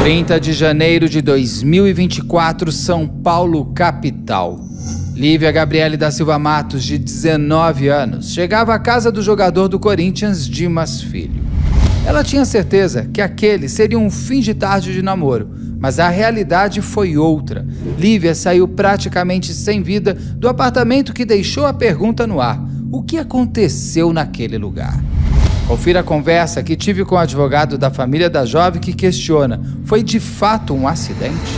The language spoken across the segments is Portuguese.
30 de janeiro de 2024, São Paulo, capital. Lívia Gabriele da Silva Matos, de 19 anos, chegava à casa do jogador do Corinthians, Dimas Filho. Ela tinha certeza que aquele seria um fim de tarde de namoro, mas a realidade foi outra. Lívia saiu praticamente sem vida do apartamento que deixou a pergunta no ar: o que aconteceu naquele lugar? Confira a conversa que tive com o advogado da família da jovem que questiona: foi de fato um acidente?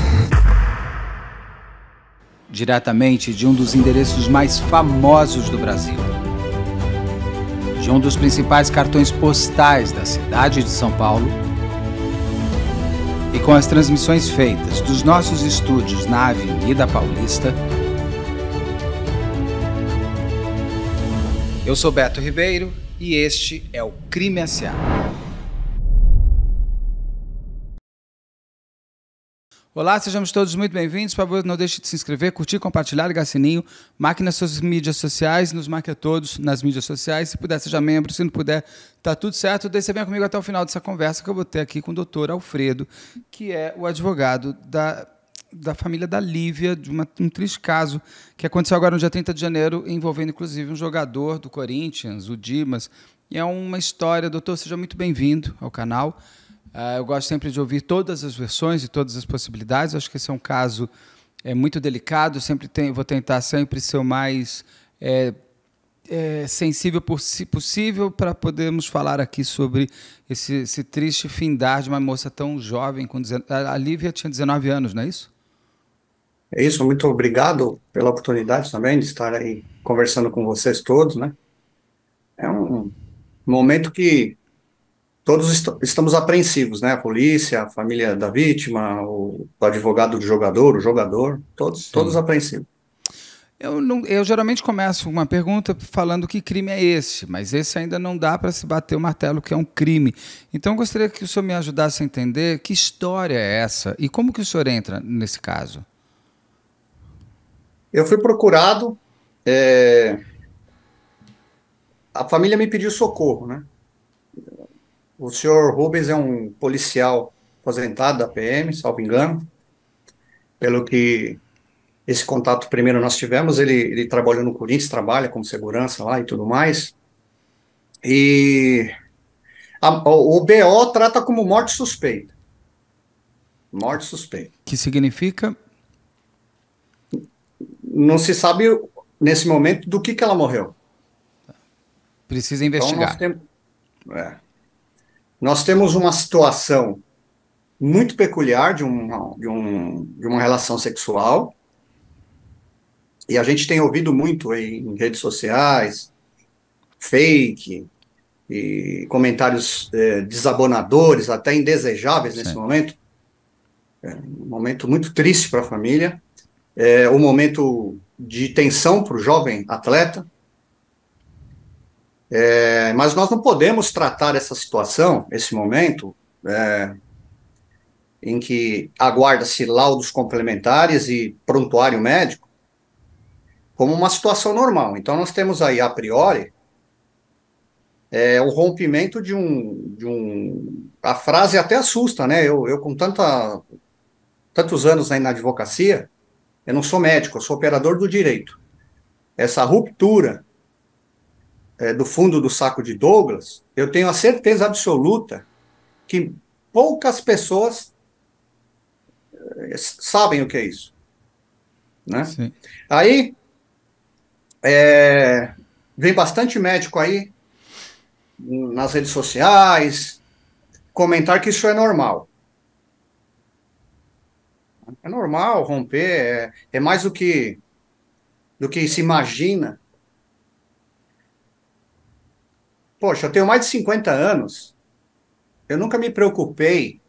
Diretamente de um dos endereços mais famosos do Brasil. De um dos principais cartões postais da cidade de São Paulo. E com as transmissões feitas dos nossos estúdios na Avenida Paulista, eu sou Beto Ribeiro e este é o Crime S.A. Olá, sejamos todos muito bem-vindos. Por favor, não deixe de se inscrever, curtir, compartilhar, ligar sininho. Marque nas suas mídias sociais, nos marque a todos nas mídias sociais. Se puder, seja membro. Se não puder, tá tudo certo. Deixe você vem comigo até o final dessa conversa que eu vou ter aqui com o doutor Alfredo, que é o advogado da da família da Lívia, de uma, um triste caso que aconteceu agora no dia 30 de janeiro, envolvendo inclusive um jogador do Corinthians, o Dimas. E é uma história, doutor, seja muito bem-vindo ao canal. Uh, eu gosto sempre de ouvir todas as versões e todas as possibilidades. acho que esse é um caso é, muito delicado. Sempre tem, vou tentar sempre ser o mais é, é, sensível possível para podermos falar aqui sobre esse, esse triste findar de uma moça tão jovem. Com, a Lívia tinha 19 anos, não é isso? É isso, muito obrigado pela oportunidade também de estar aí conversando com vocês todos, né? É um momento que todos est estamos apreensivos, né? A polícia, a família da vítima, o, o advogado do jogador, o jogador, todos, todos apreensivos. Eu, não, eu, geralmente começo uma pergunta falando que crime é esse, mas esse ainda não dá para se bater o martelo que é um crime. Então eu gostaria que o senhor me ajudasse a entender que história é essa e como que o senhor entra nesse caso. Eu fui procurado, é... a família me pediu socorro, né? O senhor Rubens é um policial aposentado da PM, salvo engano, pelo que esse contato primeiro nós tivemos, ele, ele trabalhou no Corinthians, trabalha como segurança lá e tudo mais, e a, o BO trata como morte suspeita. Morte suspeita. Que significa? não se sabe nesse momento do que, que ela morreu. Precisa investigar. Então, nós, tem... é. nós, temos uma situação muito peculiar de uma, de, um, de uma relação sexual. E a gente tem ouvido muito em redes sociais, fake, e comentários é, desabonadores, até indesejáveis nesse momento. É um momento muito triste para a família é, um momento de tensão para o jovem atleta. É, mas nós não podemos tratar essa situação, esse momento, é, em que aguarda-se laudos complementares e prontuário médico, como uma situação normal. Então, nós temos aí, a priori, é, o rompimento de um, de um. A frase até assusta, né? Eu, eu com tanta, tantos anos aí na advocacia, eu não sou médico, eu sou operador do direito. Essa ruptura é, do fundo do saco de Douglas, eu tenho a certeza absoluta que poucas pessoas é, sabem o que é isso. Né? Sim. Aí é, vem bastante médico aí nas redes sociais comentar que isso é normal. É normal romper, é, é mais do que, do que se imagina. Poxa, eu tenho mais de 50 anos. Eu nunca me preocupei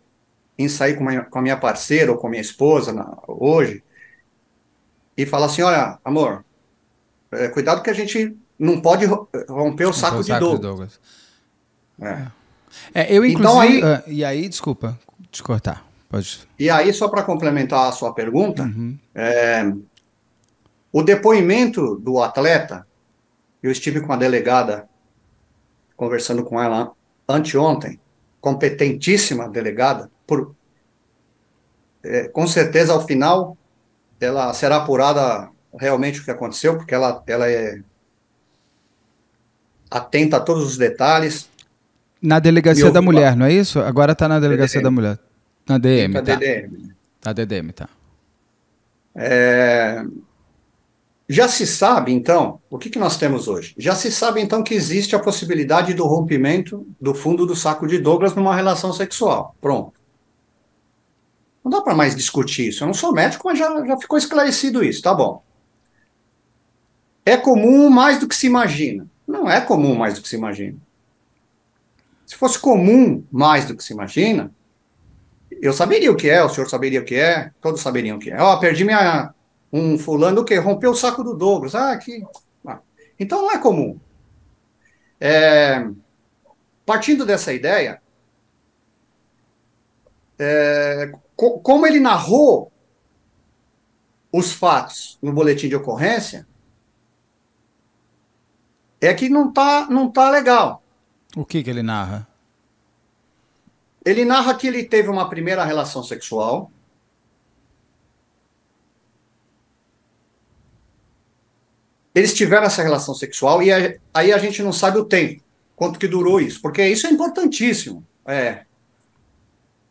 em sair com, uma, com a minha parceira ou com a minha esposa na, hoje e falar assim: olha, amor, é, cuidado que a gente não pode romper o saco, o saco de Douglas. De Douglas. É. É, eu, então, inclusive. Então, aí... Uh, e aí, desculpa te cortar. Pode. E aí, só para complementar a sua pergunta, uhum. é, o depoimento do atleta, eu estive com a delegada conversando com ela anteontem, competentíssima delegada, por, é, com certeza ao final ela será apurada realmente o que aconteceu, porque ela, ela é atenta a todos os detalhes. Na delegacia da mulher, não é isso? Agora está na delegacia é, da mulher. Na DM, tá. DDM. Na tá, DDM, tá. É... Já se sabe, então, o que, que nós temos hoje? Já se sabe, então, que existe a possibilidade do rompimento do fundo do saco de Douglas numa relação sexual. Pronto. Não dá para mais discutir isso. Eu não sou médico, mas já, já ficou esclarecido isso, tá bom. É comum mais do que se imagina. Não é comum mais do que se imagina. Se fosse comum mais do que se imagina, eu saberia o que é, o senhor saberia o que é, todos saberiam o que é. Ó, oh, perdi minha. Um fulano que rompeu o saco do Douglas. Ah, que. Ah. Então não é comum. É, partindo dessa ideia, é, co como ele narrou os fatos no boletim de ocorrência, é que não tá, não tá legal. O que, que ele narra? Ele narra que ele teve uma primeira relação sexual. Eles tiveram essa relação sexual e aí a gente não sabe o tempo, quanto que durou isso, porque isso é importantíssimo. É.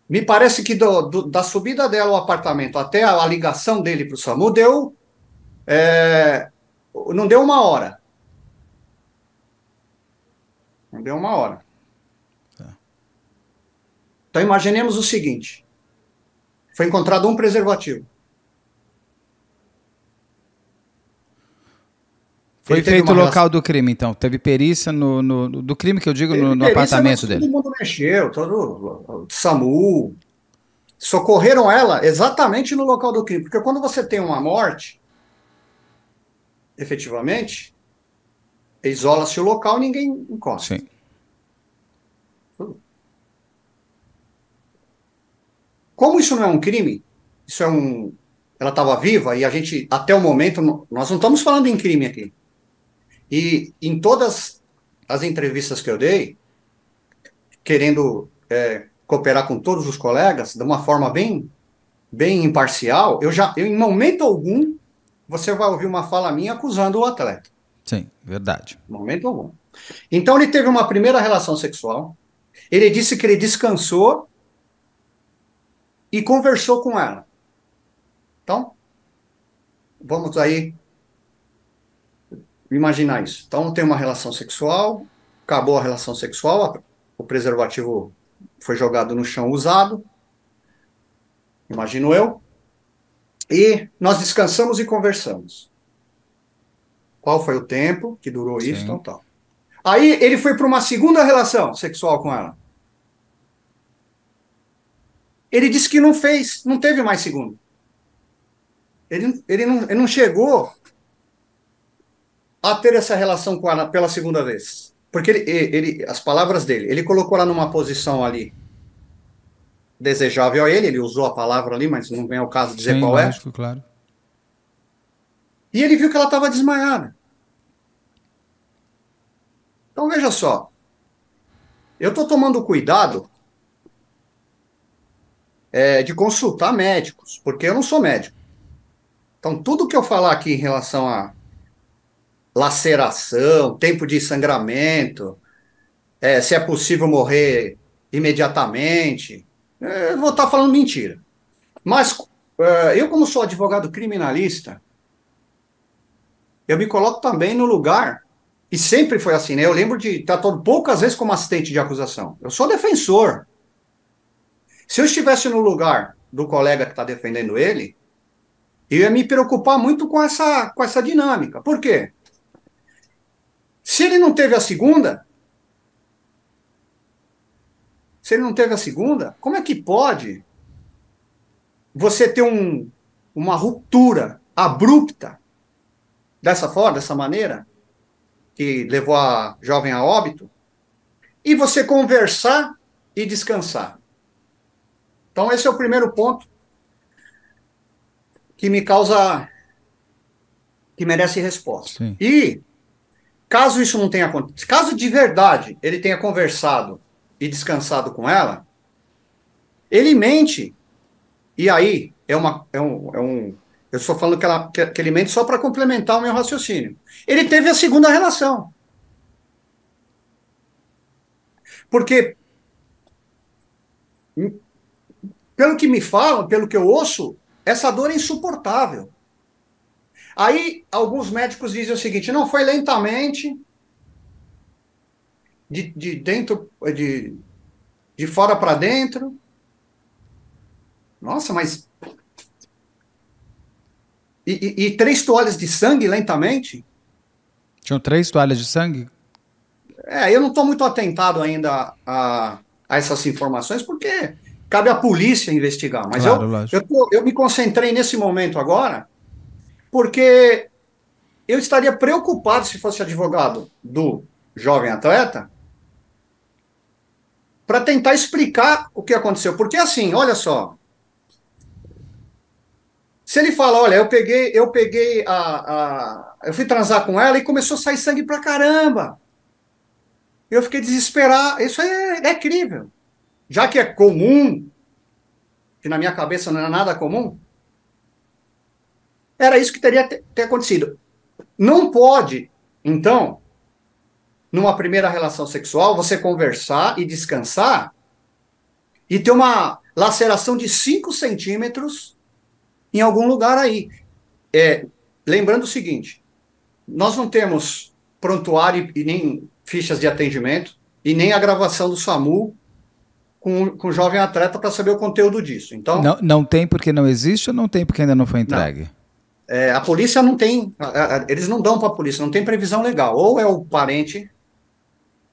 Me parece que do, do, da subida dela ao apartamento até a, a ligação dele para o SAMU deu. É, não deu uma hora. Não deu uma hora. Então imaginemos o seguinte: foi encontrado um preservativo. Foi feito o local do crime, então. Teve perícia no, no, do crime que eu digo Teve no, no apartamento dele. Todo mundo mexeu, todo o SAMU. Socorreram ela exatamente no local do crime. Porque quando você tem uma morte, efetivamente, isola-se o local ninguém encosta. Sim. Como isso não é um crime, isso é um. Ela estava viva e a gente, até o momento, nós não estamos falando em crime aqui. E em todas as entrevistas que eu dei, querendo é, cooperar com todos os colegas de uma forma bem, bem imparcial, eu já, eu, em momento algum, você vai ouvir uma fala minha acusando o atleta. Sim, verdade. Momento algum. Então ele teve uma primeira relação sexual. Ele disse que ele descansou e conversou com ela. Então, vamos aí imaginar isso. Então, tem uma relação sexual, acabou a relação sexual, o preservativo foi jogado no chão usado, imagino eu, e nós descansamos e conversamos. Qual foi o tempo que durou Sim. isso, então, tal. Tá. Aí ele foi para uma segunda relação sexual com ela. Ele disse que não fez, não teve mais segundo. Ele, ele, não, ele não chegou a ter essa relação com ela pela segunda vez. Porque ele, ele, as palavras dele, ele colocou ela numa posição ali desejável a ele, ele usou a palavra ali, mas não vem ao caso dizer Sim, qual é. lógico, é. claro. E ele viu que ela estava desmaiada. Então veja só, eu estou tomando cuidado é, de consultar médicos, porque eu não sou médico. Então, tudo que eu falar aqui em relação a laceração, tempo de sangramento, é, se é possível morrer imediatamente, é, vou estar tá falando mentira. Mas é, eu, como sou advogado criminalista, eu me coloco também no lugar, e sempre foi assim, né? Eu lembro de estar tá, poucas vezes como assistente de acusação. Eu sou defensor, se eu estivesse no lugar do colega que está defendendo ele, eu ia me preocupar muito com essa, com essa dinâmica. Por quê? Se ele não teve a segunda, se ele não teve a segunda, como é que pode você ter um, uma ruptura abrupta dessa forma, dessa maneira, que levou a jovem a óbito, e você conversar e descansar? Então, esse é o primeiro ponto que me causa. que merece resposta. Sim. E, caso isso não tenha acontecido, caso de verdade ele tenha conversado e descansado com ela, ele mente. E aí, é, uma, é, um, é um. Eu estou falando que, ela, que, que ele mente só para complementar o meu raciocínio. Ele teve a segunda relação. Porque pelo que me falam, pelo que eu ouço, essa dor é insuportável. Aí alguns médicos dizem o seguinte: não foi lentamente, de, de dentro, de, de fora para dentro. Nossa, mas. E, e, e, três toalhas de sangue lentamente? Tinham três toalhas de sangue? É, eu não estou muito atentado ainda a, a essas informações, porque cabe à polícia investigar. Mas claro, eu, eu, eu, me concentrei nesse momento agora, porque eu estaria preocupado se fosse advogado do jovem atleta para tentar explicar o que aconteceu. Porque assim, olha só. Se ele fala, olha, eu peguei, eu peguei a, a eu fui transar com ela e começou a sair sangue pra caramba. Eu fiquei desesperado. Isso é, é crível. Já que é comum, que na minha cabeça não era nada comum, era isso que teria ter, acontecido. Não pode, então, numa primeira relação sexual, você conversar e descansar e ter uma laceração de 5 centímetros em algum lugar aí. É, lembrando o seguinte: nós não temos prontuário e nem fichas de atendimento e nem a gravação do SAMU com, com jovem atleta para saber o conteúdo disso. Então não, não tem porque não existe ou não tem porque ainda não foi entregue? Não. É, a polícia não tem, eles não dão para a polícia, não tem previsão legal. Ou é o parente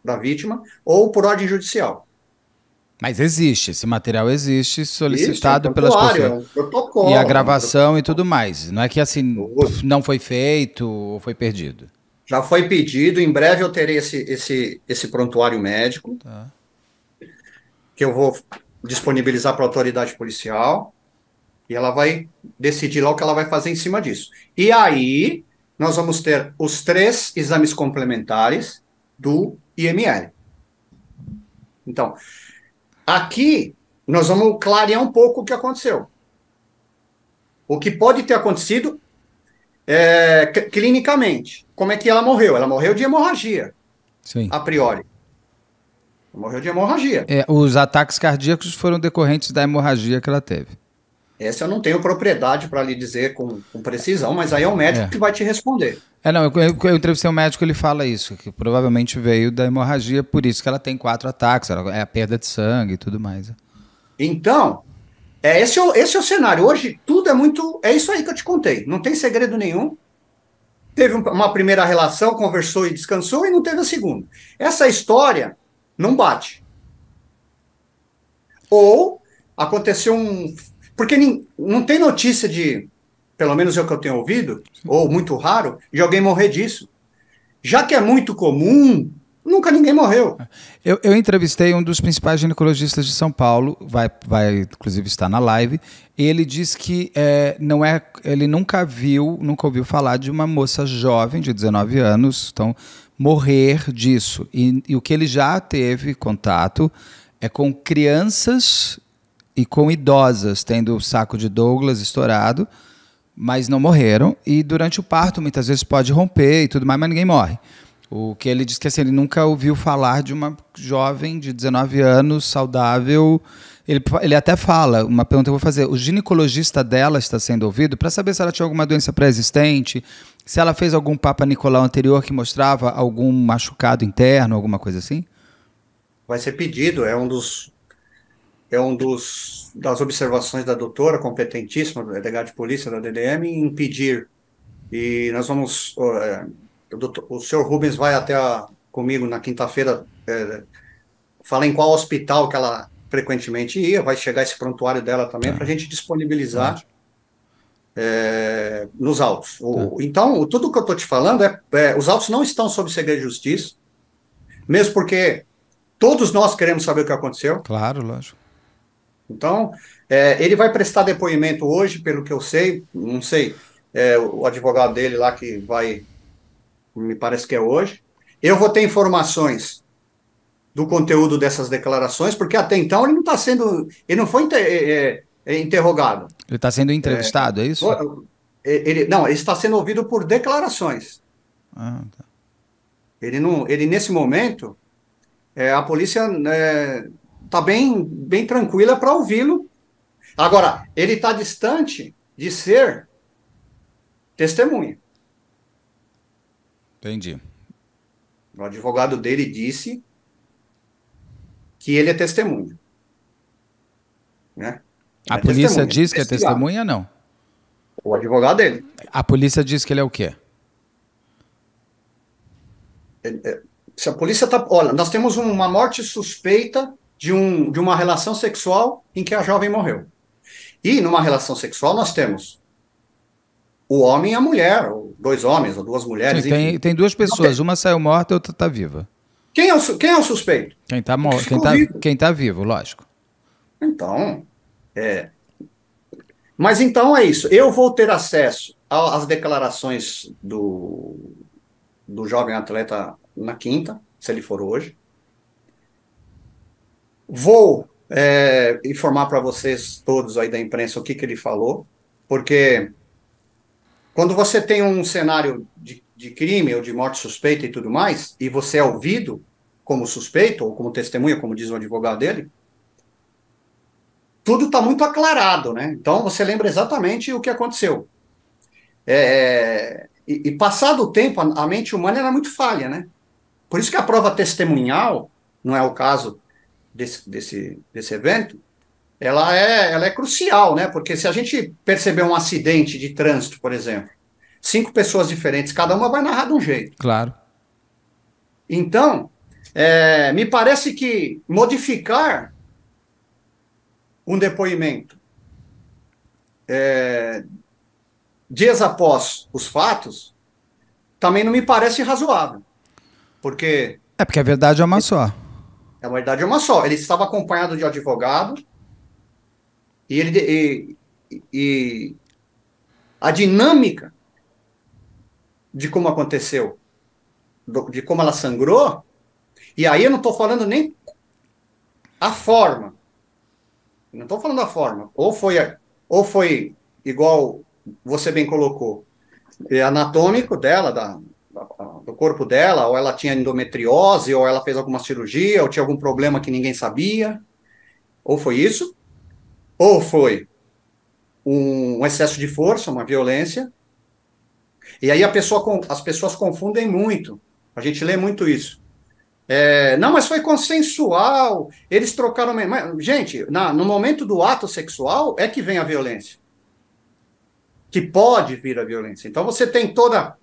da vítima, ou por ordem judicial. Mas existe, esse material existe, solicitado Isso, é pelas é pessoas. e a gravação é um e tudo mais. Não é que assim não foi feito ou foi perdido. Já foi pedido, em breve eu terei esse, esse, esse prontuário médico. Tá que eu vou disponibilizar para a autoridade policial e ela vai decidir lá o que ela vai fazer em cima disso. E aí, nós vamos ter os três exames complementares do IML. Então, aqui nós vamos clarear um pouco o que aconteceu. O que pode ter acontecido é, clinicamente. Como é que ela morreu? Ela morreu de hemorragia, Sim. a priori. Morreu de hemorragia. É, os ataques cardíacos foram decorrentes da hemorragia que ela teve. Essa eu não tenho propriedade para lhe dizer com, com, precisão, mas aí é o médico é. que vai te responder. É, não, eu, eu, eu entrevistei um médico ele fala isso, que provavelmente veio da hemorragia, por isso que ela tem quatro ataques, ela, é a perda de sangue e tudo mais. Né? Então, é, esse, é esse é o cenário. Hoje tudo é muito. É isso aí que eu te contei. Não tem segredo nenhum. Teve uma primeira relação, conversou e descansou, e não teve a segunda. Essa história não bate. Ou aconteceu um. Porque não tem notícia de, pelo menos é o que eu tenho ouvido, ou muito raro, de alguém morrer disso. Já que é muito comum, nunca ninguém morreu. Eu, eu, entrevistei um dos principais ginecologistas de São Paulo, vai, vai inclusive estar na live. Ele diz que é, não é, ele nunca viu, nunca ouviu falar de uma moça jovem de 19 anos, então morrer disso. E, e o que ele já teve contato é com crianças e com idosas, tendo o saco de Douglas estourado, mas não morreram. E durante o parto, muitas vezes pode romper e tudo mais, mas ninguém morre. O que ele diz que assim, ele nunca ouviu falar de uma jovem de 19 anos, saudável. Ele, ele até fala, uma pergunta que eu vou fazer: o ginecologista dela está sendo ouvido para saber se ela tinha alguma doença pré-existente, se ela fez algum Papa Nicolau anterior que mostrava algum machucado interno, alguma coisa assim? Vai ser pedido, é um dos é um dos das observações da doutora competentíssima, do é delegado de polícia da DDM, em impedir. E nós vamos é, o, doutor, o senhor Rubens vai até a, comigo na quinta-feira é, fala em qual hospital que ela frequentemente ia, vai chegar esse prontuário dela também é. Tá. para a gente disponibilizar é, nos autos. O, tá. Então, tudo que eu estou te falando é, é, Os autos não estão sob segredo de justiça, mesmo porque todos nós queremos saber o que aconteceu. Claro, lógico. Então, é, ele vai prestar depoimento hoje, pelo que eu sei, não sei, é, o advogado dele lá que vai. Me parece que é hoje. Eu vou ter informações do conteúdo dessas declarações, porque até então ele não está sendo. Ele não foi. É, é é interrogado. Ele está sendo entrevistado, é, é isso? Ele, não, ele está sendo ouvido por declarações. Ah, tá. Ele não, ele nesse momento, é, a polícia está né, é, bem, bem tranquila para ouvi-lo. Agora, ele está distante de ser testemunha. Entendi. O advogado dele disse que ele é testemunha, né? A é polícia diz que é testemunha, não? O advogado dele. A polícia diz que ele é o quê? É, se a polícia tá, olha, nós temos uma morte suspeita de, um, de uma relação sexual em que a jovem morreu. E numa relação sexual nós temos o homem e a mulher, ou dois homens ou duas mulheres. Sim, tem, tem duas pessoas, tem. uma saiu morta e outra está viva. Quem é, o, quem é o suspeito? Quem está quem tá, quem tá vivo, lógico. Então, é. Mas então é isso. Eu vou ter acesso às declarações do, do jovem atleta na quinta, se ele for hoje. Vou é, informar para vocês todos aí da imprensa o que, que ele falou, porque quando você tem um cenário de, de crime ou de morte suspeita e tudo mais, e você é ouvido como suspeito ou como testemunha, como diz o advogado dele, tudo está muito aclarado, né? Então você lembra exatamente o que aconteceu. É, é e, e, passado o tempo, a, a mente humana era é muito falha, né? Por isso que a prova testemunhal, não é o caso desse, desse, desse evento, ela é, ela é crucial, né? Porque se a gente perceber um acidente de trânsito, por exemplo, cinco pessoas diferentes, cada uma vai narrar de um jeito. Claro. Então, é, me parece que modificar um depoimento é, dias após os fatos, também não me parece razoável. Porque. É porque a verdade é uma só. É, a verdade é uma só. Ele estava acompanhado de advogado e ele. E, e a dinâmica de como aconteceu, de como ela sangrou, e aí eu não estou falando nem a forma, não estou falando da forma. Ou foi, ou foi igual você bem colocou, é anatômico dela, da, do corpo dela, ou ela tinha endometriose, ou ela fez alguma cirurgia, ou tinha algum problema que ninguém sabia. Ou foi isso, ou foi um excesso de força, uma violência. E aí pessoa, as pessoas confundem muito. A gente lê muito isso. É, não, mas foi consensual. Eles trocaram. Mas, gente, na, no momento do ato sexual é que vem a violência. Que pode vir a violência. Então você tem toda.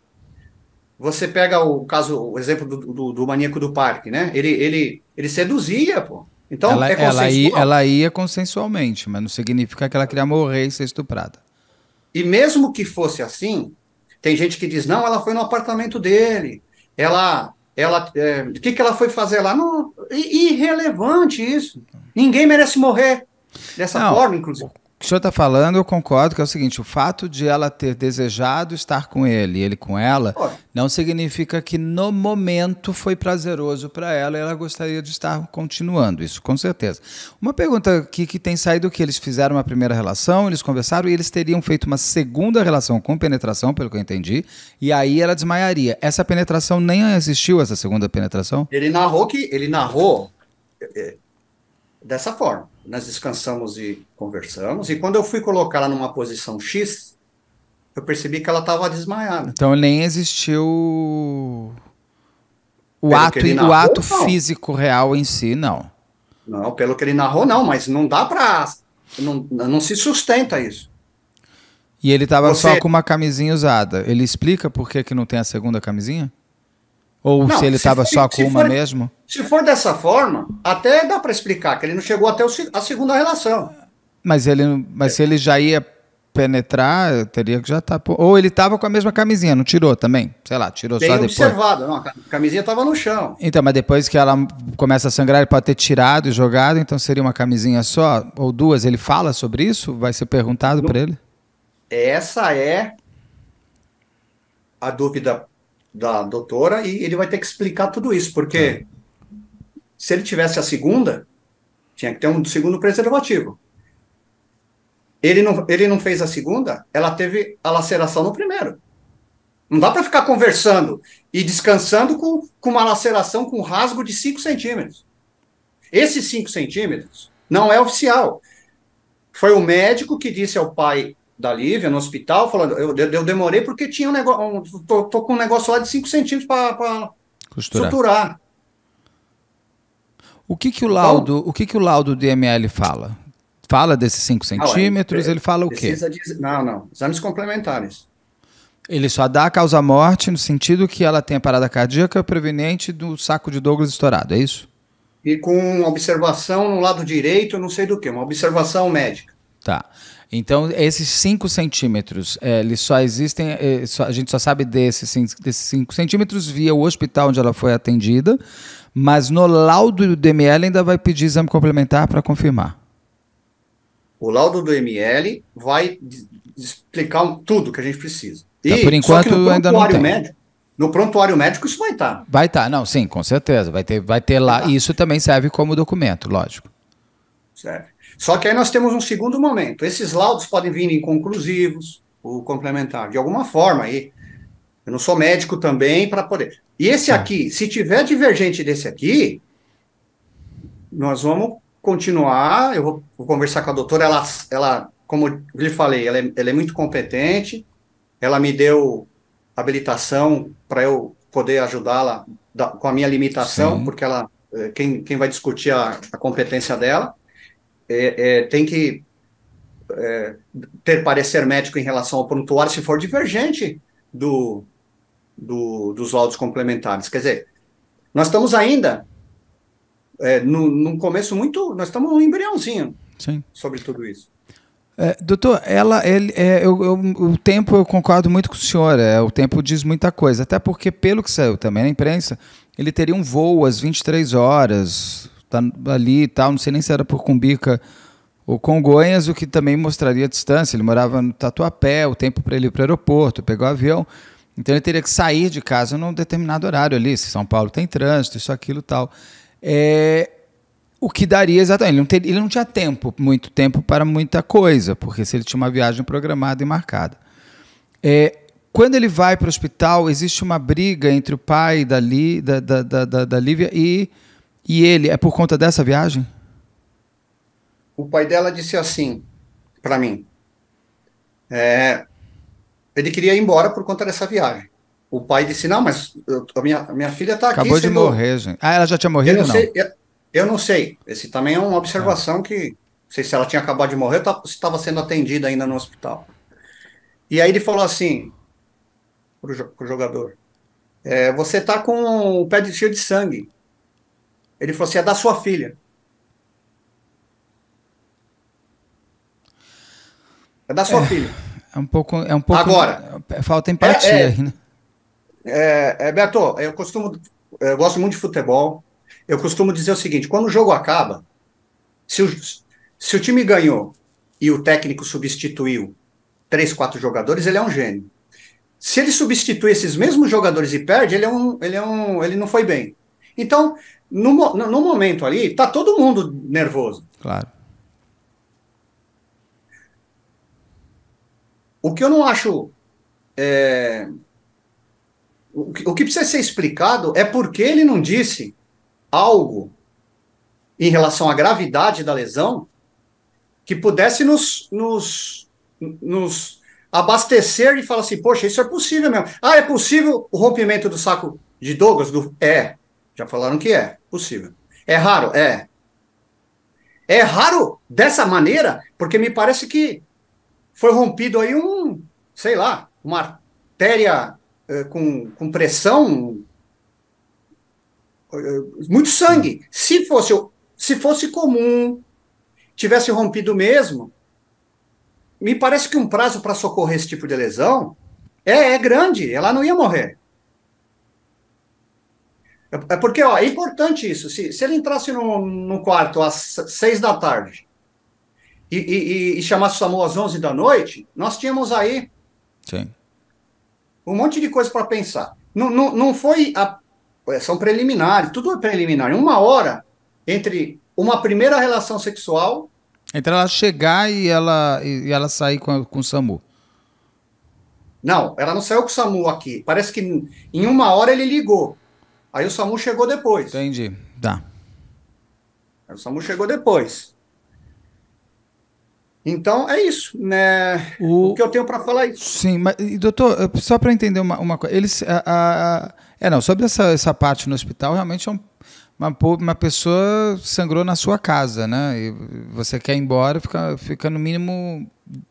Você pega o caso, o exemplo do, do, do maníaco do parque, né? Ele, ele, ele seduzia, pô. Então ela, é ela ia, ela ia consensualmente, mas não significa que ela queria morrer e ser estuprada. E mesmo que fosse assim, tem gente que diz: não, ela foi no apartamento dele. Ela ela, é, o que, que ela foi fazer lá? Não, irrelevante isso. Ninguém merece morrer dessa Não, forma, inclusive que o senhor está falando, eu concordo que é o seguinte: o fato de ela ter desejado estar com ele e ele com ela, não significa que no momento foi prazeroso para ela e ela gostaria de estar continuando, isso com certeza. Uma pergunta aqui que tem saído que eles fizeram uma primeira relação, eles conversaram e eles teriam feito uma segunda relação com penetração, pelo que eu entendi, e aí ela desmaiaria. Essa penetração nem existiu, essa segunda penetração? Ele narrou que ele narrou é, é, dessa forma nós descansamos e conversamos. E quando eu fui colocar ela numa posição X, eu percebi que ela estava desmaiada. Então nem existiu o pelo ato, narrou, o ato físico real em si, não. Não, pelo que ele narrou, não, mas não dá para. Não, não se sustenta isso. E ele estava Você... só com uma camisinha usada. Ele explica por que, que não tem a segunda camisinha? Ou não, se ele estava só com uma for, mesmo? Se for dessa forma, até dá para explicar que ele não chegou até o, a segunda relação. Mas ele, mas é. se ele já ia penetrar, teria que já estar. Tá, ou ele estava com a mesma camisinha, não tirou também? Sei lá, tirou Bem só depois. observado, não, a camisinha estava no chão. Então, mas depois que ela começa a sangrar, ele pode ter tirado e jogado, então seria uma camisinha só ou duas? Ele fala sobre isso? Vai ser perguntado para ele? Essa é a dúvida da doutora e ele vai ter que explicar tudo isso, porque é. se ele tivesse a segunda, tinha que ter um segundo preservativo. Ele não, ele não fez a segunda, ela teve a laceração no primeiro. Não dá para ficar conversando e descansando com, com uma laceração com um rasgo de 5 centímetros. Esses 5 centímetros não é oficial. Foi o médico que disse ao pai da Lívia no hospital, falando, eu, eu demorei porque tinha um negócio, tô, tô, com um negócio lá de 5 centímetros para costurar. Suturar. O que que o laudo, então, o que que o laudo do DML fala? Fala desses 5 ah, é, centímetros, ele, é, ele fala o quê? De, não, não, exames complementares. Ele só dá a causa-morte no sentido que ela tem a parada cardíaca proveniente do saco de Douglas estourado, é isso? E com observação no lado direito, não sei do que, uma observação médica. Tá. Então, esses 5 centímetros, é, eles só existem, é, só, a gente só sabe desses, desses 5 centímetros via o hospital onde ela foi atendida, mas no laudo do ML ainda vai pedir exame complementar para confirmar. O laudo do ML vai explicar tudo que a gente precisa. Tá, e, tá, por enquanto ainda não tem. Médico, no prontuário médico isso vai estar. Tá. Vai estar, tá, não, sim, com certeza. Vai ter, vai ter lá. Tá. Isso também serve como documento, lógico. Serve. Só que aí nós temos um segundo momento. Esses laudos podem vir inconclusivos, o complementar, de alguma forma aí. Eu não sou médico também para poder. E esse aqui, se tiver divergente desse aqui, nós vamos continuar. Eu vou, vou conversar com a doutora. Ela, ela como eu lhe falei, ela é, ela é muito competente. Ela me deu habilitação para eu poder ajudá-la com a minha limitação, Sim. porque ela eh, quem, quem vai discutir a, a competência dela é, é, tem que é, ter parecer médico em relação ao prontuário se for divergente do, do, dos laudos complementares. Quer dizer, nós estamos ainda é, no, num começo muito. Nós estamos um embriãozinho Sim. sobre tudo isso. É, doutor, ela, ele, é, eu, eu, o tempo eu concordo muito com o senhor. É, o tempo diz muita coisa, até porque, pelo que saiu também na imprensa, ele teria um voo às 23 horas, tá ali e tal, não sei nem se era por Cumbica ou Congonhas, o que também mostraria a distância. Ele morava no Tatuapé, o tempo para ele ir para o aeroporto, pegar o avião. Então ele teria que sair de casa num determinado horário ali, se São Paulo tem trânsito, isso, aquilo tal. É, o que daria exatamente. Ele não, ter, ele não tinha tempo, muito tempo para muita coisa, porque se ele tinha uma viagem programada e marcada. É, quando ele vai para o hospital, existe uma briga entre o pai da, Li, da, da, da, da Lívia e e ele é por conta dessa viagem? O pai dela disse assim para mim. É, ele queria ir embora por conta dessa viagem. O pai disse: Não, mas eu, a, minha, a minha filha está aqui. Acabou de morrer, gente. Ah, ela já tinha morrido? Eu não, não? Sei, eu, eu, não sei. Esse também é uma observação é. que. Não sei se ela tinha acabado de morrer ou tá, se estava sendo atendida ainda no hospital. E aí ele falou assim para o jogador: é, Você está com o pé de cheio de sangue. Ele falou assim: é da sua filha. É da sua é, filha. É um pouco. É um pouco Agora. É, falta empatia, é, é, né? É, é, Beto, eu costumo. Eu gosto muito de futebol. Eu costumo dizer o seguinte: quando o jogo acaba, se o, se o time ganhou e o técnico substituiu três, quatro jogadores, ele é um gênio. Se ele substitui esses mesmos jogadores e perde, ele é um, ele é um, ele não foi bem. Então, no, no, momento ali, tá todo mundo nervoso. Claro. O que eu não acho. É, o, que, o que precisa ser explicado é por que ele não disse algo em relação à gravidade da lesão que pudesse nos, nos, nos abastecer e falar assim: poxa, isso é possível mesmo. Ah, é possível o rompimento do saco de Douglas? Do... É. Já falaram que é possível. É raro? É. É raro dessa maneira, porque me parece que foi rompido aí um, sei lá, uma artéria eh, com, com pressão, eh, muito sangue. Se fosse, se fosse comum, tivesse rompido mesmo, me parece que um prazo para socorrer esse tipo de lesão é, é grande, ela não ia morrer. É porque ó, é importante isso. Se, se ele entrasse no, no quarto às seis da tarde e, e, e chamasse o SAMU às onze da noite, nós tínhamos aí Sim. um monte de coisa para pensar. Não, não, não foi. A, é, são preliminares, tudo é preliminar. Uma hora entre uma primeira relação sexual. Entre ela chegar e ela, e ela sair com, a, com o SAMU. Não, ela não saiu com o SAMU aqui. Parece que em uma hora ele ligou. Aí o SAMU chegou depois. Entendi. Tá. Aí o SAMU chegou depois. Então é isso, né? O, o que eu tenho para falar é isso. Sim, mas doutor, só para entender uma, uma coisa, eles, a, a, é não sobre essa, essa parte no hospital realmente é um uma, uma pessoa sangrou na sua casa, né? E você quer ir embora, fica, fica no mínimo um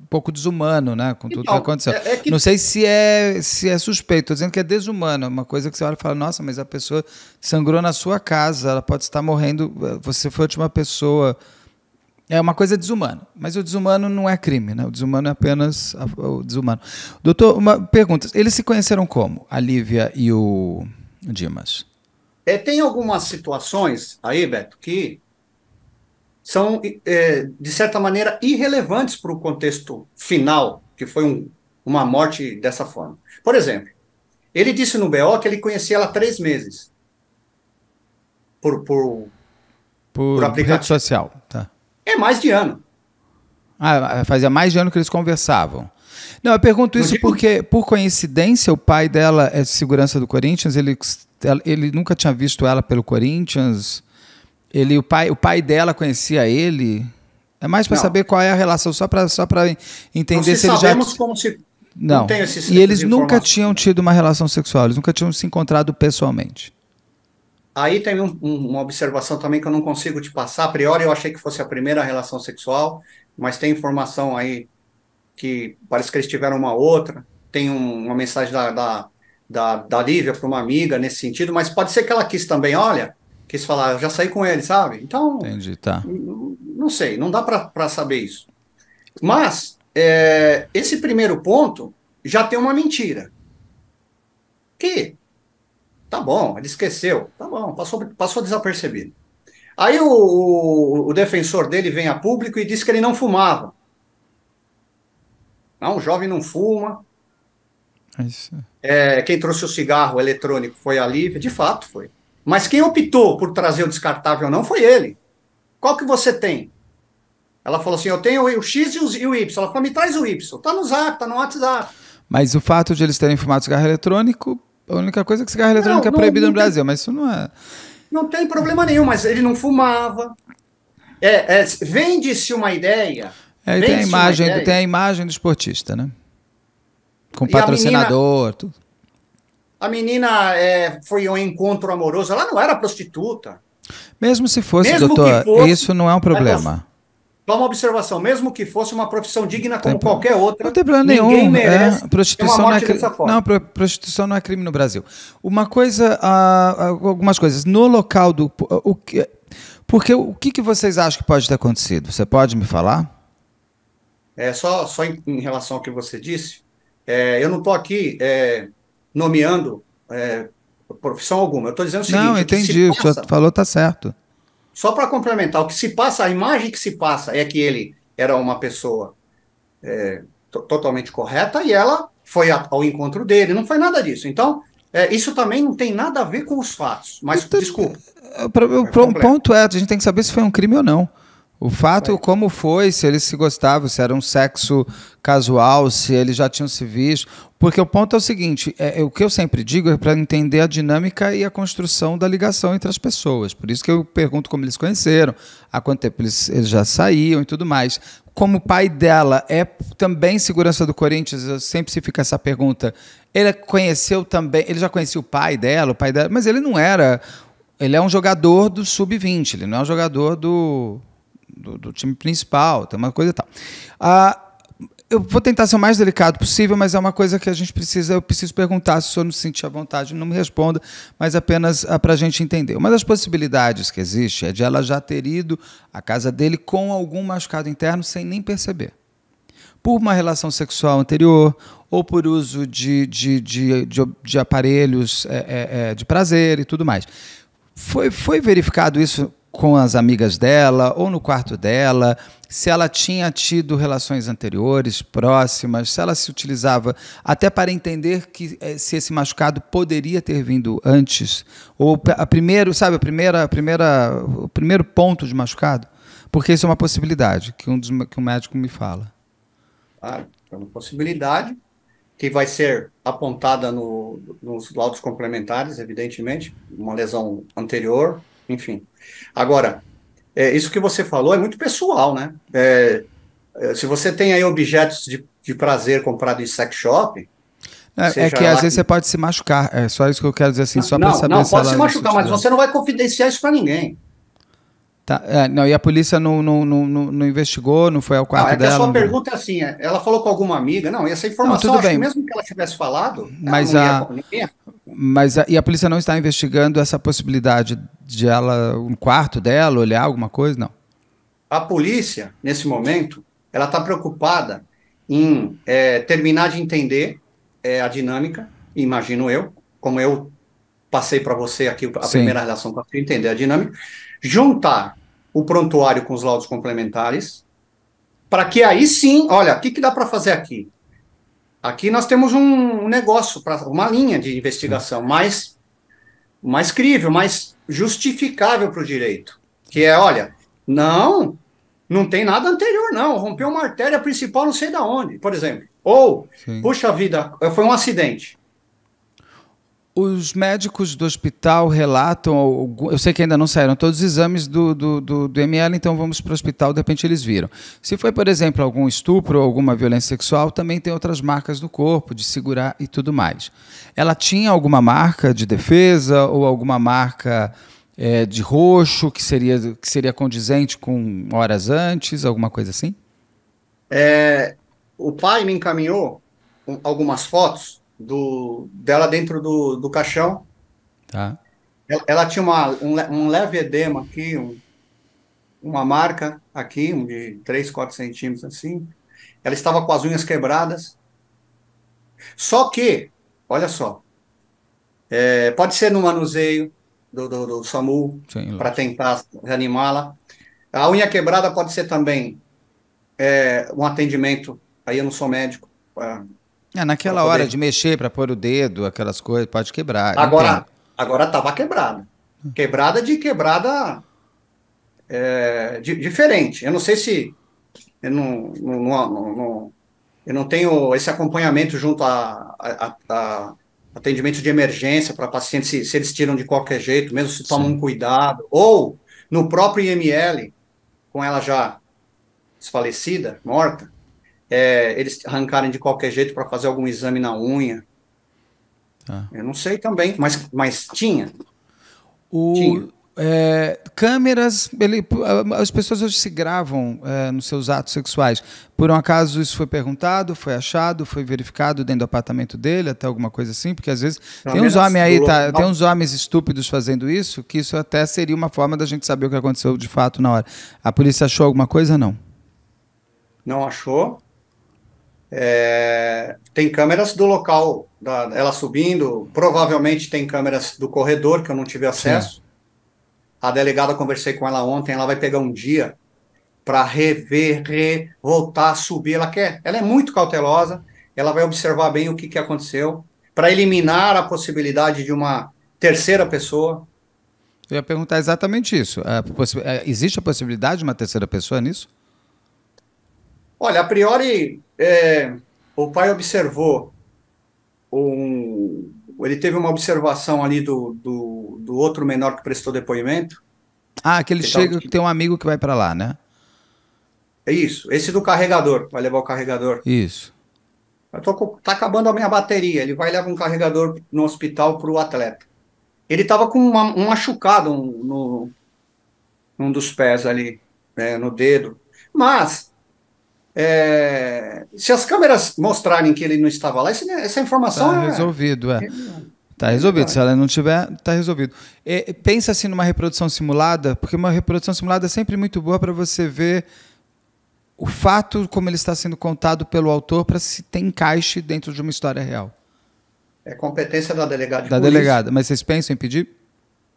pouco desumano, né? Com tudo então, que aconteceu. É, é que... Não sei se é, se é suspeito, estou dizendo que é desumano, é uma coisa que você olha e fala, nossa, mas a pessoa sangrou na sua casa, ela pode estar morrendo, você foi a última pessoa. É uma coisa desumana, mas o desumano não é crime, né? O desumano é apenas a, o desumano. Doutor, uma pergunta. Eles se conheceram como? A Lívia e o Dimas? É, tem algumas situações aí, Beto, que são, é, de certa maneira, irrelevantes para o contexto final, que foi um, uma morte dessa forma. Por exemplo, ele disse no BO que ele conhecia ela há três meses. Por, por, por, por aplicativo. rede social. Tá. É mais de ano. Ah, é, fazia mais de ano que eles conversavam. Não, eu pergunto isso porque, por coincidência, o pai dela é de segurança do Corinthians, ele ele nunca tinha visto ela pelo Corinthians. Ele, o pai, o pai dela conhecia ele. É mais para saber qual é a relação, só para só pra entender não se, se ele já. Como se não. não tem esse tipo e eles nunca tinham tido uma relação sexual, eles nunca tinham se encontrado pessoalmente. Aí tem um, um, uma observação também que eu não consigo te passar. A priori eu achei que fosse a primeira relação sexual, mas tem informação aí que parece que eles tiveram uma outra. Tem um, uma mensagem da, da, da, da Lívia para uma amiga nesse sentido, mas pode ser que ela quis também, olha, quis falar, eu já saí com ele, sabe? Então. Entendi, tá. Não sei, não dá para saber isso. Mas, é, esse primeiro ponto já tem uma mentira. Que tá bom, ele esqueceu, tá bom, passou, passou desapercebido. Aí o, o, o, defensor dele vem a público e diz que ele não fumava. Não, o jovem não fuma, é, é, quem trouxe o cigarro eletrônico foi a Lívia, de fato foi. Mas quem optou por trazer o descartável ou não foi ele. Qual que você tem? Ela falou assim: eu tenho o X e o Y. Ela falou: me traz o Y. Tá no Zap, tá no WhatsApp. Mas o fato de eles terem fumado cigarro eletrônico, a única coisa é que cigarro eletrônico não, é proibido no tem, Brasil, mas isso não é. Não tem problema nenhum, mas ele não fumava. É, é, Vende-se uma ideia. É, tem, a imagem, tem a imagem do esportista, né? com patrocinador, menina, tudo. A menina é, foi um encontro amoroso, ela não era prostituta. Mesmo se fosse, mesmo doutor, fosse, isso não é um problema. É, só uma observação, mesmo que fosse uma profissão digna como tem qualquer outra, não tem problema ninguém nenhum. Né? merece é, prostituição uma morte não é, dessa forma. Não, prostituição não é crime no Brasil. Uma coisa, algumas coisas. No local do... o que, porque o que, que vocês acham que pode ter acontecido? Você pode me falar? É, só, só em, em relação ao que você disse, é, eu não estou aqui é, nomeando é, profissão alguma. Eu estou dizendo o seguinte. Não, entendi. O, que passa, o falou está certo. Só para complementar, o que se passa, a imagem que se passa é que ele era uma pessoa é, totalmente correta e ela foi a, ao encontro dele. Não foi nada disso. Então, é, isso também não tem nada a ver com os fatos. Mas, então, desculpa. É, o ponto é: a gente tem que saber se foi um crime ou não. O fato como foi, se eles se gostavam, se era um sexo casual, se eles já tinham se visto. Porque o ponto é o seguinte: é, é o que eu sempre digo é para entender a dinâmica e a construção da ligação entre as pessoas. Por isso que eu pergunto como eles conheceram, há quanto tempo eles, eles já saíam e tudo mais. Como pai dela é também segurança do Corinthians, sempre se fica essa pergunta. Ele conheceu também, ele já conhecia o pai dela, o pai dela, mas ele não era. Ele é um jogador do sub-20, ele não é um jogador do do, do time principal, tem uma coisa e tal. Ah, eu vou tentar ser o mais delicado possível, mas é uma coisa que a gente precisa, eu preciso perguntar se o senhor não se sentir à vontade, não me responda, mas apenas ah, para a gente entender. Uma das possibilidades que existe é de ela já ter ido à casa dele com algum machucado interno sem nem perceber. Por uma relação sexual anterior, ou por uso de, de, de, de, de aparelhos é, é, é de prazer e tudo mais. Foi, foi verificado isso com as amigas dela ou no quarto dela, se ela tinha tido relações anteriores, próximas, se ela se utilizava até para entender que eh, se esse machucado poderia ter vindo antes ou a primeiro, sabe, a primeira, a primeira, o primeiro ponto de machucado, porque isso é uma possibilidade que um dos, que um médico me fala. Claro, ah, é uma possibilidade que vai ser apontada no, nos laudos complementares, evidentemente, uma lesão anterior enfim. Agora, é, isso que você falou é muito pessoal, né? É, é, se você tem aí objetos de, de prazer comprado em sex shop. É, é que às que... vezes você pode se machucar, é só isso que eu quero dizer assim, só para saber Não, se pode se machucar, mas você não vai confidenciar isso para ninguém. Tá, é, não, e a polícia não, não, não, não, investigou, não foi ao quarto não, é dela? a sua não... pergunta é assim, é, ela falou com alguma amiga, não, essa informação, não, bem. mesmo que ela tivesse falado, mas ela a, ia, ninguém. Mas a, e a polícia não está investigando essa possibilidade de ela, um quarto dela, olhar alguma coisa? Não. A polícia, nesse momento, ela está preocupada em é, terminar de entender é, a dinâmica, imagino eu, como eu passei para você aqui a Sim. primeira relação para entender a dinâmica, juntar o prontuário com os laudos complementares, para que aí sim, olha, o que, que dá para fazer aqui? Aqui nós temos um negócio, pra, uma linha de investigação mais, mais crível, mais justificável para o direito, que é, olha, não, não tem nada anterior, não. Rompeu uma artéria principal, não sei da onde, por exemplo. Ou, Sim. puxa vida, foi um acidente. Os médicos do hospital relatam, eu sei que ainda não saíram todos os exames do, do, do, do ML, então vamos para o hospital, de repente eles viram. Se foi, por exemplo, algum estupro ou alguma violência sexual, também tem outras marcas no corpo, de segurar e tudo mais. Ela tinha alguma marca de defesa ou alguma marca é, de roxo que seria, que seria condizente com horas antes, alguma coisa assim? É, o pai me encaminhou algumas fotos do, dela dentro do, do caixão. Tá. Ela, ela tinha uma, um, um, leve edema aqui, um, uma marca aqui, um de 3, 4 centímetros assim. Ela estava com as unhas quebradas. Só que, olha só, é, pode ser no manuseio do, do, do SAMU para tentar reanimá-la. A unha quebrada pode ser também é, um atendimento, aí eu não sou médico, é, naquela poder... hora de mexer para pôr o dedo, aquelas coisas, pode quebrar. Agora, entendo. agora tava quebrada. Quebrada de quebrada é, de, diferente. Eu não sei se. Eu não, não, não, não, eu não tenho esse acompanhamento junto a, a, a atendimento de emergência para pacientes, se, se, eles tiram de qualquer jeito, mesmo se tomam um cuidado. Ou no próprio IML, com ela já desfalecida, morta, é, eles arrancarem de qualquer jeito para fazer algum exame na unha. Tá. Eu não sei também, mas, mas tinha. O, tinha. É, câmeras, ele, as pessoas hoje se gravam é, nos seus atos sexuais. Por um acaso isso foi perguntado, foi achado, foi verificado dentro do apartamento dele, até alguma coisa assim, porque às vezes Câmeras tem uns homens aí, tá, tem uns homens estúpidos fazendo isso, que isso até seria uma forma da gente saber o que aconteceu de fato na hora. A polícia achou alguma coisa não? Não achou. É, tem câmeras do local, da, ela subindo, provavelmente tem câmeras do corredor que eu não tive acesso. Sim. A delegada, conversei com ela ontem, ela vai pegar um dia para rever, re, voltar, subir. Ela quer, ela é muito cautelosa, ela vai observar bem o que, que aconteceu, para eliminar a possibilidade de uma terceira pessoa. Eu ia perguntar exatamente isso. É, é existe a possibilidade de uma terceira pessoa nisso? Olha, a priori, é, o pai observou, um, ele teve uma observação ali do, do, do, outro menor que prestou depoimento. Ah, aquele que chega, tem um amigo que vai para lá, né? É isso, esse do carregador, vai levar o carregador. Isso. Tô, tá acabando a minha bateria, ele vai levar um carregador no hospital para o atleta. Ele estava com uma, um machucado no, num dos pés ali, né, no dedo. Mas é, se as câmeras mostrarem que ele não estava lá, essa, essa informação tá é. resolvido, é. é tá resolvido. Tá. Se ela não tiver, está resolvido. É, pensa assim numa reprodução simulada, porque uma reprodução simulada é sempre muito boa para você ver o fato como ele está sendo contado pelo autor para se ter encaixe dentro de uma história real. É competência da delegada. De da polícia. delegada. Mas vocês pensam em pedir?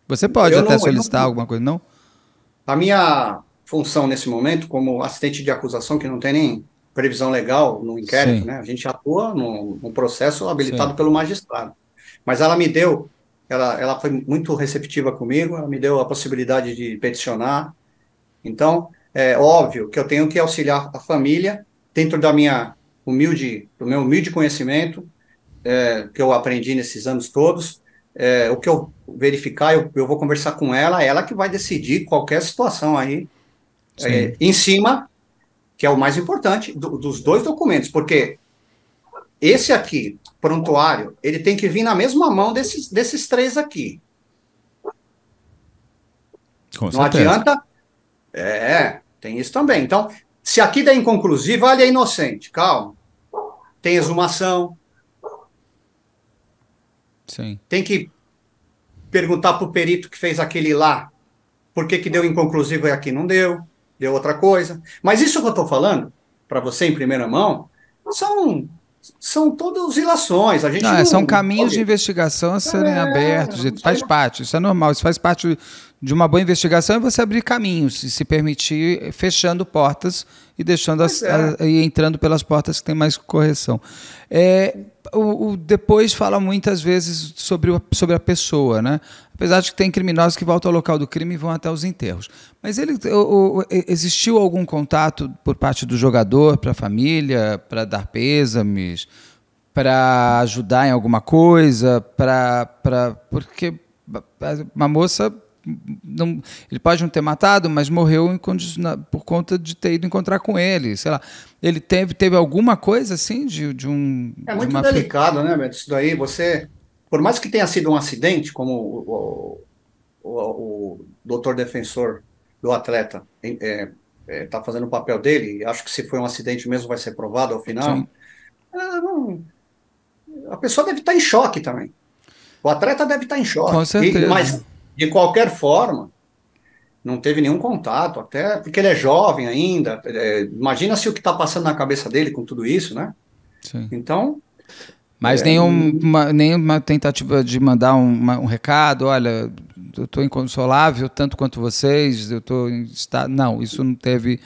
Você pode eu até não, solicitar não... alguma coisa, não? A minha função nesse momento como assistente de acusação, que não tem nem previsão legal no inquérito, Sim. né? A gente atua no processo habilitado Sim. pelo magistrado. Mas ela me deu, ela, ela foi muito receptiva comigo, ela me deu a possibilidade de peticionar. Então, é óbvio que eu tenho que auxiliar a família dentro da minha humilde, do meu humilde conhecimento é, que eu aprendi nesses anos todos. É, o que eu verificar, eu, eu vou conversar com ela, ela que vai decidir qualquer situação aí é, em cima, que é o mais importante, do, dos dois documentos, porque esse aqui, prontuário, ele tem que vir na mesma mão desses, desses três aqui. Com Não certeza. adianta. É, tem isso também. Então, se aqui der inconclusivo olha, é inocente, calma. Tem exumação. Sim. Tem que perguntar para o perito que fez aquele lá por que, que deu inconclusivo e aqui não deu deu outra coisa. Mas isso que eu estou falando, para você em primeira mão, são são todas ilações. A gente não, é, não são caminhos pode... de investigação a serem é, abertos. Isso faz é. parte, isso é normal. Isso faz parte de uma boa investigação é você abrir caminhos e se permitir fechando portas e deixando as, é. a, e entrando pelas portas que tem mais correção. É, o, o, depois fala muitas vezes sobre, o, sobre a pessoa, né? Apesar de que tem criminosos que voltam ao local do crime e vão até os enterros. Mas ele o, existiu algum contato por parte do jogador para a família, para dar pêsames, para ajudar em alguma coisa, para porque uma moça não, ele pode não ter matado, mas morreu por conta de ter ido encontrar com ele, sei lá. Ele teve, teve alguma coisa assim de, de um. É de muito uma... delicado, né, Beto? Isso daí, você. Por mais que tenha sido um acidente, como o, o, o, o doutor defensor do atleta está é, é, tá fazendo o papel dele, acho que se foi um acidente mesmo vai ser provado ao final. Ah, a pessoa deve estar tá em choque também. O atleta deve estar tá em choque. Com certeza. E, mas de qualquer forma, não teve nenhum contato, até porque ele é jovem ainda. É, imagina se o que está passando na cabeça dele com tudo isso, né? Sim. Então. Mas é, nenhuma, hum. nenhuma tentativa de mandar um, uma, um recado, olha, eu estou inconsolável tanto quanto vocês, eu estou em estado. Não, isso não teve.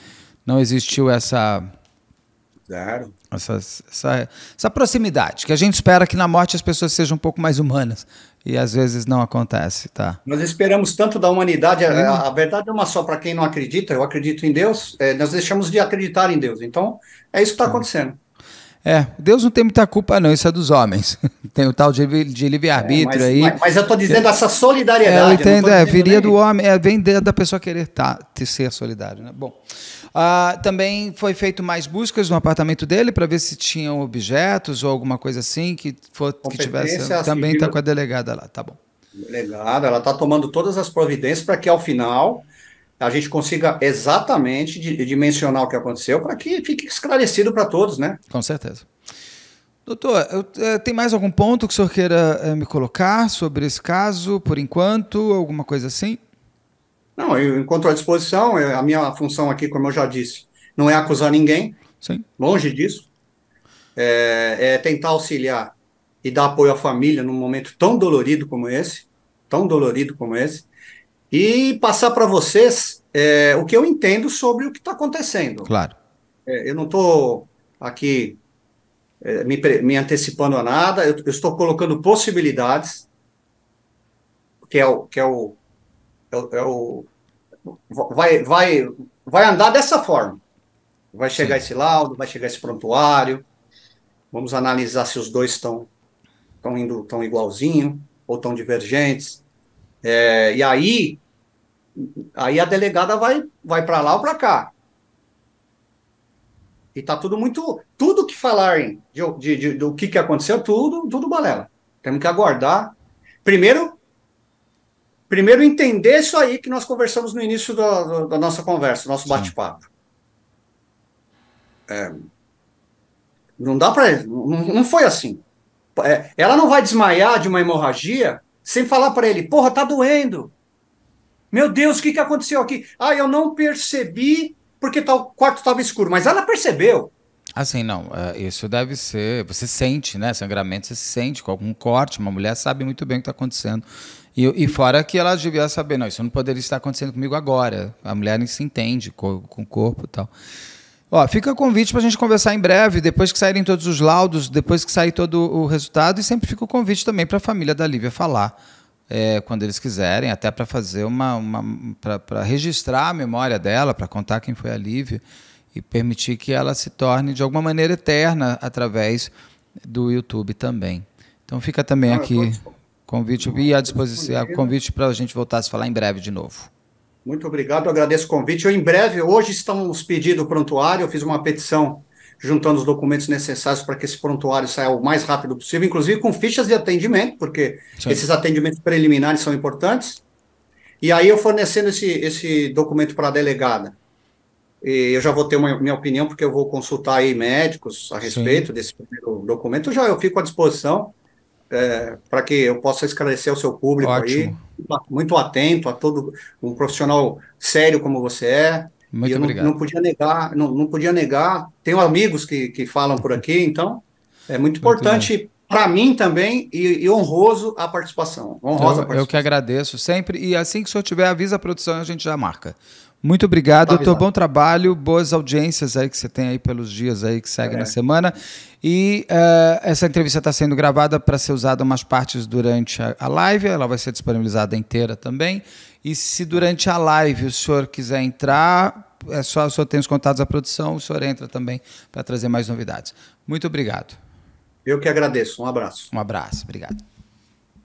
Não existiu essa Claro. Essa, essa, essa proximidade, que a gente espera que na morte as pessoas sejam um pouco mais humanas. E às vezes não acontece, tá? Nós esperamos tanto da humanidade. A, a, verdade é uma só para quem não acredita. Eu acredito em Deus. É, nós deixamos de acreditar em Deus. Então, é isso que está acontecendo. É, Deus não tem muita culpa, não, isso é dos homens. tem o tal de, de livre-arbítrio é, aí. Mas, mas eu estou dizendo essa solidariedade. É, entendo, é, viria nem... do homem, é, vem da pessoa querer tá, ter, ser solidário, né? Bom. Ah, também foi feito mais buscas no apartamento dele para ver se tinham objetos ou alguma coisa assim que, for, que tivesse. também está com a delegada lá, tá bom. Delegada, ela está tomando todas as providências para que ao final a gente consiga exatamente dimensionar o que aconteceu para que fique esclarecido para todos, né? Com certeza. Doutor, eu, é, tem mais algum ponto que o senhor queira é, me colocar sobre esse caso, por enquanto, alguma coisa assim? Não, eu encontro à disposição. É a minha função aqui, como eu já disse, não é acusar ninguém. Sim. Longe disso. É, é tentar auxiliar e dar apoio à família num momento tão dolorido como esse, tão dolorido como esse, e passar para vocês é, o que eu entendo sobre o que está acontecendo. Claro. É, eu não estou aqui é, me, me, antecipando a nada, eu, eu estou colocando possibilidades, que é o, que é o, é, é o, vai, vai, vai andar dessa forma. Vai chegar Sim. esse laudo, vai chegar esse prontuário. Vamos analisar se os dois estão estão indo tão igualzinho ou tão divergentes. É, e aí, aí a delegada vai vai para lá ou para cá. E tá tudo muito tudo que falarem de, de, de, do que que aconteceu tudo tudo balela. Temos que aguardar. Primeiro primeiro entender isso aí que nós conversamos no início da nossa conversa, nosso bate-papo. É, não dá para. Não, não foi assim. É, ela não vai desmaiar de uma hemorragia sem falar para ele: porra, tá doendo. Meu Deus, o que, que aconteceu aqui? Ah, eu não percebi porque tá, o quarto estava escuro. Mas ela percebeu. Assim, não, é, isso deve ser. Você sente, né? Sangramento, você sente com algum corte. Uma mulher sabe muito bem o que está acontecendo. E, e, fora que ela devia saber, não, isso não poderia estar acontecendo comigo agora. A mulher nem se entende com, com o corpo e tal. Ó, fica convite para a gente conversar em breve, depois que saírem todos os laudos, depois que sair todo o resultado, e sempre fica o convite também para a família da Lívia falar. É, quando eles quiserem, até para fazer uma. uma para registrar a memória dela, para contar quem foi a Lívia e permitir que ela se torne de alguma maneira eterna através do YouTube também. Então fica também aqui. Convite e à disposição, convite para a gente voltar a se falar em breve de novo. Muito obrigado, agradeço o convite. Eu, em breve, hoje estamos pedindo o prontuário, eu fiz uma petição juntando os documentos necessários para que esse prontuário saia o mais rápido possível, inclusive com fichas de atendimento, porque Sim. esses atendimentos preliminares são importantes. E aí eu fornecendo esse, esse documento para a delegada. E eu já vou ter uma minha opinião, porque eu vou consultar aí médicos a respeito Sim. desse primeiro documento, já eu fico à disposição é, para que eu possa esclarecer o seu público Ótimo. aí. Muito atento a todo um profissional sério como você é. Muito obrigado. Não, podia negar, não, não podia negar. Tenho amigos que, que falam por aqui, então é muito, importante para mim também e, e, honroso a participação. Honrosa eu, a participação. Eu que agradeço sempre. E assim que o senhor tiver, avisa a produção a gente já marca. Muito obrigado, doutor. Bom trabalho, boas audiências aí que você tem aí pelos dias aí que segue é. na semana. E uh, essa entrevista está sendo gravada para ser usada umas partes durante a, a live, ela vai ser disponibilizada inteira também. E se durante a live o senhor quiser entrar, é só o senhor tem os contatos da produção, o senhor entra também para trazer mais novidades. Muito obrigado. Eu que agradeço. Um abraço. Um abraço, obrigado.